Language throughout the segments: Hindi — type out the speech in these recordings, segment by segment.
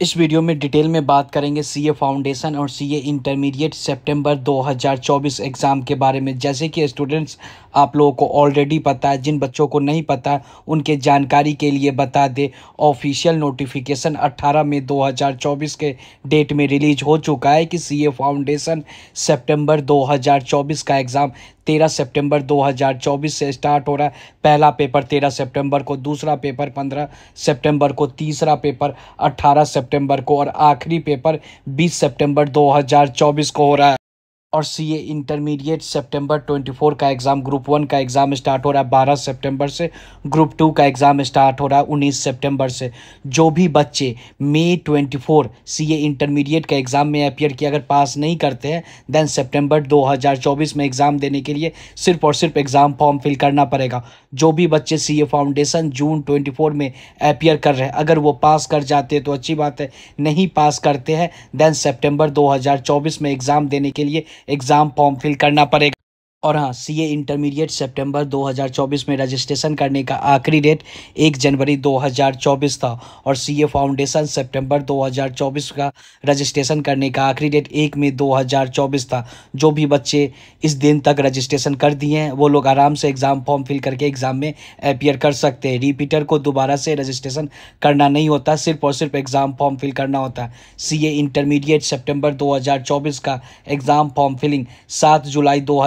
इस वीडियो में डिटेल में बात करेंगे सीए फाउंडेशन और सीए इंटरमीडिएट सितंबर 2024 एग्ज़ाम के बारे में जैसे कि स्टूडेंट्स आप लोगों को ऑलरेडी पता है जिन बच्चों को नहीं पता उनके जानकारी के लिए बता दे ऑफिशियल नोटिफिकेशन 18 मई 2024 के डेट में रिलीज हो चुका है कि सीए फाउंडेशन सितंबर 2024 का एग्ज़ाम तेरह सितंबर 2024 से स्टार्ट हो रहा है पहला पेपर तेरह सितंबर को दूसरा पेपर पंद्रह सितंबर को तीसरा पेपर अट्ठारह सितंबर को और आखिरी पेपर बीस सितंबर 2024 को हो रहा है और C A intermediate September twenty four का एग्ज़ाम ग्रुप वन का एग्ज़ाम स्टार्ट हो रहा है बारह सेप्टेम्बर से ग्रुप टू का एग्ज़ाम स्टार्ट हो रहा है उन्नीस सेप्टेम्बर से जो भी बच्चे मई twenty four C A intermediate का एग्ज़ाम में अपियर किया अगर पास नहीं करते हैं देन सेप्टेम्बर दो हज़ार चौबीस में एग्ज़ाम देने के लिए सिर्फ और सिर्फ एग्ज़ाम फॉर्म फिल करना पड़ेगा जो भी बच्चे C A foundation June twenty four में अपियर कर रहे हैं अगर वो पास कर जाते हैं तो अच्छी बात है नहीं पास करते हैं देन सेप्टेम्बर दो हज़ार चौबीस में एग्ज़ाम देने के लिए एग्ज़ाम फॉर्म फिल करना पड़ेगा और हाँ सीए इंटरमीडिएट सितंबर 2024 में रजिस्ट्रेशन करने का आखिरी डेट 1 जनवरी 2024 था और सीए फाउंडेशन सितंबर 2024 का रजिस्ट्रेशन करने का आखिरी डेट 1 मई 2024 था जो भी बच्चे इस दिन तक रजिस्ट्रेशन कर दिए हैं वो लोग आराम से एग्ज़ाम फॉर्म फिल करके एग्ज़ाम में अपियर कर सकते हैं रिपीटर को दोबारा से रजिस्ट्रेशन करना नहीं होता सिर्फ और सिर्फ एग्ज़ाम फॉर्म फिल करना होता है सी ए इंटरमीडिएट सेप्टेम्बर दो का एग्ज़ाम फॉर्म फिलिंग सात जुलाई दो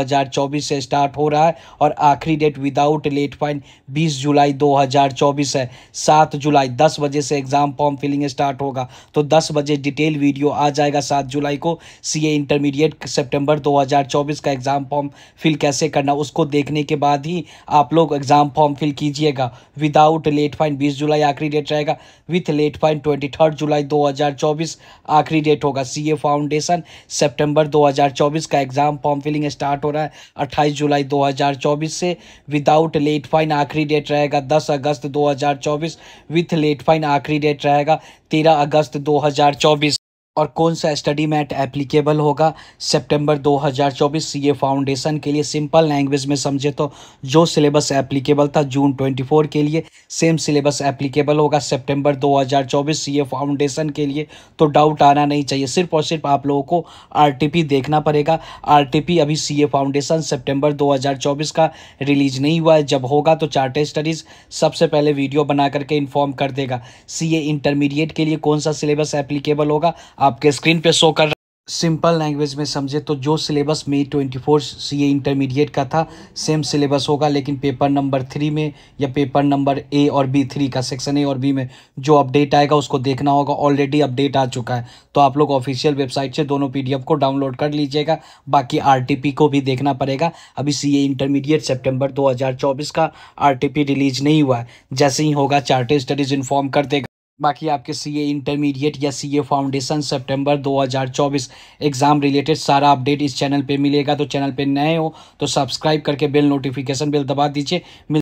2024 से स्टार्ट हो रहा है और आखिरी डेट विदाउट लेट फाइन 20 जुलाई 2024 है 7 जुलाई 10 बजे से एग्ज़ाम फॉर्म फिलिंग स्टार्ट होगा तो 10 बजे डिटेल वीडियो आ जाएगा 7 जुलाई को सीए इंटरमीडिएट सितंबर 2024 का एग्ज़ाम फॉर्म फिल कैसे करना उसको देखने के बाद ही आप लोग एग्ज़ाम फॉर्म फिल कीजिएगा विदाउट लेट फाइन बीस जुलाई आखिरी डेट रहेगा विथ लेट फाइन ट्वेंटी जुलाई दो आखिरी डेट होगा सी फाउंडेशन सेप्टेम्बर दो का एग्ज़ाम फॉर्म फिलिंग स्टार्ट हो रहा है 28 जुलाई 2024 से विदाउट लेट फाइन आखिरी डेट रहेगा 10 अगस्त 2024 विथ लेट फाइन आखिरी डेट रहेगा 13 अगस्त 2024 और कौन सा स्टडी मैट एप्लीकेबल होगा सितंबर 2024 सीए फाउंडेशन के लिए सिंपल लैंग्वेज में समझे तो जो सिलेबस एप्लीकेबल था जून 24 के लिए सेम सिलेबस एप्लीकेबल होगा सितंबर 2024 सीए फाउंडेशन के लिए तो डाउट आना नहीं चाहिए सिर्फ और सिर्फ आप लोगों को आरटीपी देखना पड़ेगा आरटीपी अभी सी फाउंडेशन सेप्टेम्बर दो का रिलीज नहीं हुआ है जब होगा तो चार्टे स्टडीज़ सबसे पहले वीडियो बना करके इन्फॉर्म कर देगा सी इंटरमीडिएट के लिए कौन सा सिलेबस एप्लीकेबल होगा आपके स्क्रीन पे शो कर रहा सिंपल लैंग्वेज में समझे तो जो syllabus May twenty four C A intermediate का था सेम सिलेबस होगा लेकिन पेपर नंबर थ्री में या पेपर नंबर ए और बी थ्री का सेक्शन ए और बी में जो अपडेट आएगा उसको देखना होगा ऑलरेडी अपडेट आ चुका है तो आप लोग ऑफिशियल वेबसाइट से दोनों पीडीएफ को डाउनलोड कर लीजिएगा बाकी आर को भी देखना पड़ेगा अभी सी ए इंटरमीडिएट सेप्टेम्बर दो का आर रिलीज नहीं हुआ है जैसे ही होगा चार्टे स्टडीज़ इन्फॉर्म कर देगा बाकी आपके सी ए इंटरमीडिएट या सी ए फाउंडेशन सितंबर 2024 एग्ज़ाम रिलेटेड सारा अपडेट इस चैनल पे मिलेगा तो चैनल पे नए हो तो सब्सक्राइब करके बेल नोटिफिकेशन बेल दबा दीजिए